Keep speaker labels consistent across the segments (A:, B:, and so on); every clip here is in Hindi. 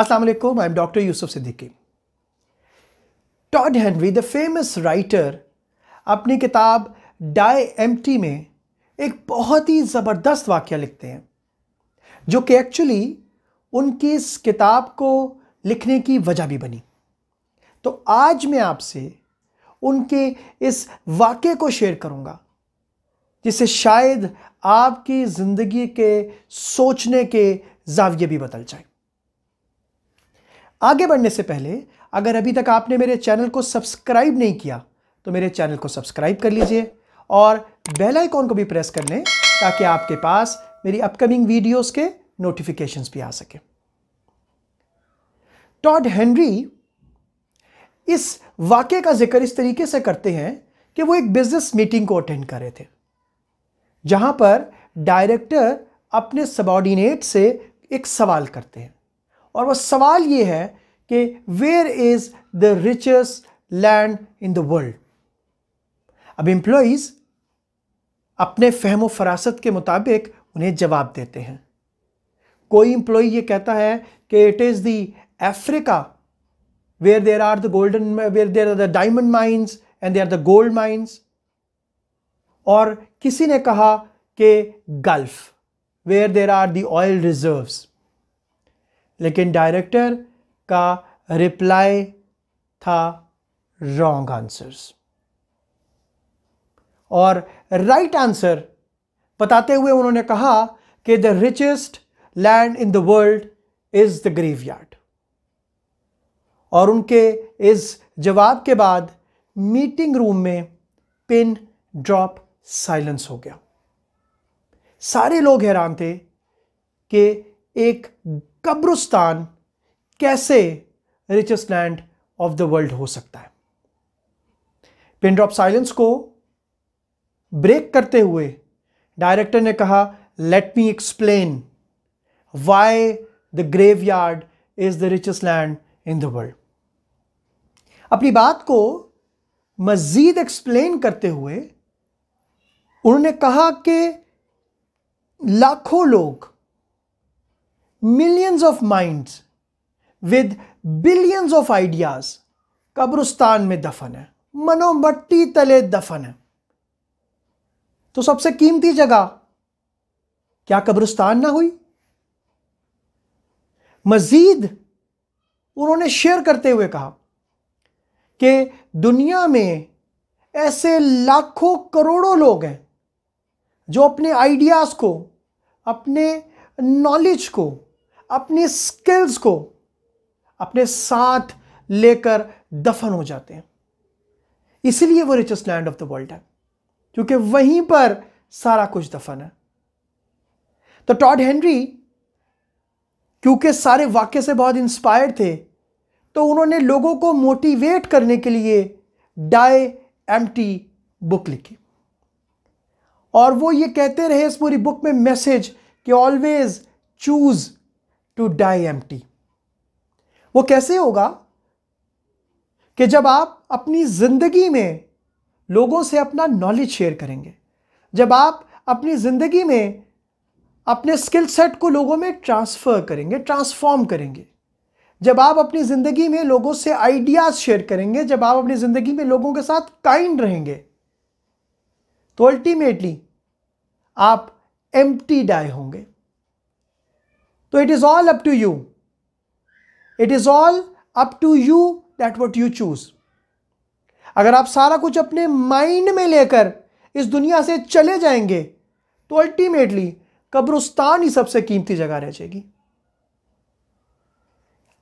A: Assalamu alaikum, I'm Dr. Yusuf Siddiqui. Todd Henry the famous writer अपनी किताब डाई एम्प्टी में एक बहुत ही ज़बरदस्त वाक्य लिखते हैं जो कि एक्चुअली उनकी इस किताब को लिखने की वजह भी बनी तो आज मैं आपसे उनके इस वाक्य को शेयर करूँगा जिससे शायद आपकी ज़िंदगी के सोचने के जाविये भी बदल जाए आगे बढ़ने से पहले अगर अभी तक आपने मेरे चैनल को सब्सक्राइब नहीं किया तो मेरे चैनल को सब्सक्राइब कर लीजिए और बेल आइकॉन को भी प्रेस कर लें ताकि आपके पास मेरी अपकमिंग वीडियोस के नोटिफिकेशंस भी आ सके टॉड हेनरी इस वाक्य का जिक्र इस तरीके से करते हैं कि वो एक बिजनेस मीटिंग को अटेंड कर रहे थे जहां पर डायरेक्टर अपने सबॉर्डिनेट से एक सवाल करते हैं और वह सवाल ये है कि where is the richest land in the world अब एम्प्लॉज़ अपने फहम फरासत के मुताबिक उन्हें जवाब देते हैं कोई एम्प्लॉय ये कहता है कि it is the Africa where there are the golden where there are the diamond mines and there are the gold mines और किसी ने कहा कि gulf where there are the oil reserves लेकिन डायरेक्टर का रिप्लाई था रॉन्ग आंसर्स और राइट right आंसर बताते हुए उन्होंने कहा कि the richest land in the world is the yard और उनके इस जवाब के बाद मीटिंग रूम में पिन ड्रॉप साइलेंस हो गया सारे लोग हैरान थे कि एक कब्रुस्तान कैसे richest land of the world हो सकता है पिन साइलेंस को ब्रेक करते हुए डायरेक्टर ने कहा let me explain why the grave yard is the richest land in the world अपनी बात को मज़ीद एक्सप्लेन करते हुए उन्होंने कहा कि लाखों लोग millions of minds with billions of ideas कब्रुस्तान में दफन है मनोमट्टी तले दफन है तो सबसे कीमती जगह क्या कब्रिस्तान ना हुई मजीद उन्होंने शेयर करते हुए कहा कि दुनिया में ऐसे लाखों करोड़ों लोग हैं जो अपने आइडियाज़ को अपने नॉलेज को अपनी स्किल्स को अपने साथ लेकर दफन हो जाते हैं इसलिए वो richest land of the world है क्योंकि वहीं पर सारा कुछ दफन है तो टॉड हेनरी क्योंकि सारे वाक्य से बहुत इंस्पायर्ड थे तो उन्होंने लोगों को मोटिवेट करने के लिए डाई एम टी बुक लिखी और वो ये कहते रहे इस पूरी बुक में मैसेज कि always choose to die empty वो कैसे होगा कि जब आप अपनी ज़िंदगी में लोगों से अपना नॉलेज शेयर करेंगे जब आप अपनी ज़िंदगी में अपने स्किल सेट को लोगों में ट्रांसफ़र करेंगे ट्रांसफॉर्म करेंगे जब आप अपनी ज़िंदगी में लोगों से आइडियाज़ शेयर करेंगे जब आप अपनी ज़िंदगी में लोगों के साथ काइंड रहेंगे तो अल्टीमेटली आप एम्प्टी डाई होंगे तो it is all up to you it is all up to you that what you choose अगर आप सारा कुछ अपने माइंड में लेकर इस दुनिया से चले जाएंगे तो अल्टीमेटली कब्रुस्तान ही सबसे कीमती जगह रह जाएगी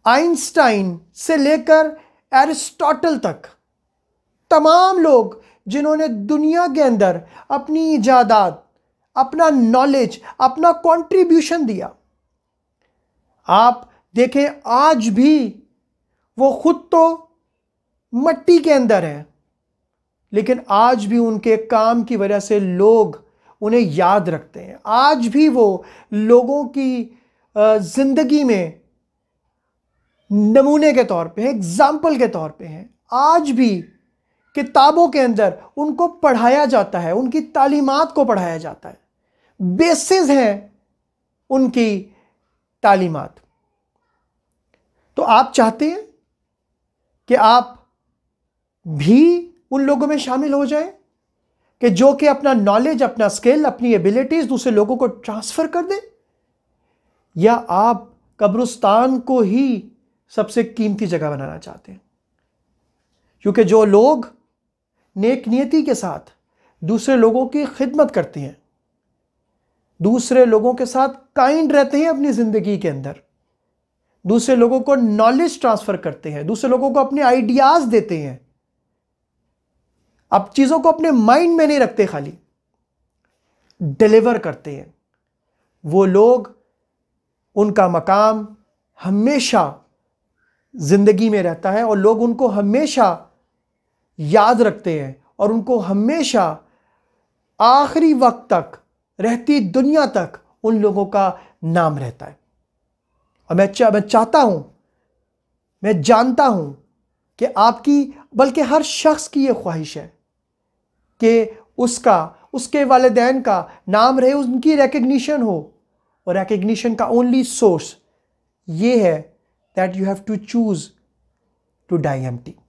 A: आइंस्टाइन से लेकर एरिस्टोटल तक तमाम लोग जिन्होंने दुनिया के अंदर अपनी इजादात अपना नॉलेज अपना कंट्रीब्यूशन दिया आप देखें आज भी वो खुद तो मट्टी के अंदर है लेकिन आज भी उनके काम की वजह से लोग उन्हें याद रखते हैं आज भी वो लोगों की ज़िंदगी में नमूने के तौर पे एग्ज़ाम्पल के तौर पे हैं आज भी किताबों के अंदर उनको पढ़ाया जाता है उनकी तालीमत को पढ़ाया जाता है बेसिस हैं उनकी तालीमत तो आप चाहते हैं कि आप भी उन लोगों में शामिल हो जाएं कि जो कि अपना नॉलेज अपना स्किल अपनी एबिलिटीज़ दूसरे लोगों को ट्रांसफ़र कर दें या आप कब्रुस्तान को ही सबसे कीमती जगह बनाना चाहते हैं क्योंकि जो लोग नेक नियति के साथ दूसरे लोगों की खिदमत करते हैं दूसरे लोगों के साथ काइंड रहते हैं अपनी ज़िंदगी के अंदर दूसरे लोगों को नॉलेज ट्रांसफ़र करते हैं दूसरे लोगों को अपने आइडियाज़ देते हैं अब चीज़ों को अपने माइंड में नहीं रखते खाली डिलीवर करते हैं वो लोग उनका मकाम हमेशा ज़िंदगी में रहता है और लोग उनको हमेशा याद रखते हैं और उनको हमेशा आखिरी वक्त तक रहती दुनिया तक उन लोगों का नाम रहता है और मैं चा, मैं चाहता हूँ मैं जानता हूँ कि आपकी बल्कि हर शख्स की ये ख्वाहिश है कि उसका उसके वालदेन का नाम रहे उनकी रिकग्निशन हो और रिकग्निशन का ओनली सोर्स ये है that you have to choose to die M T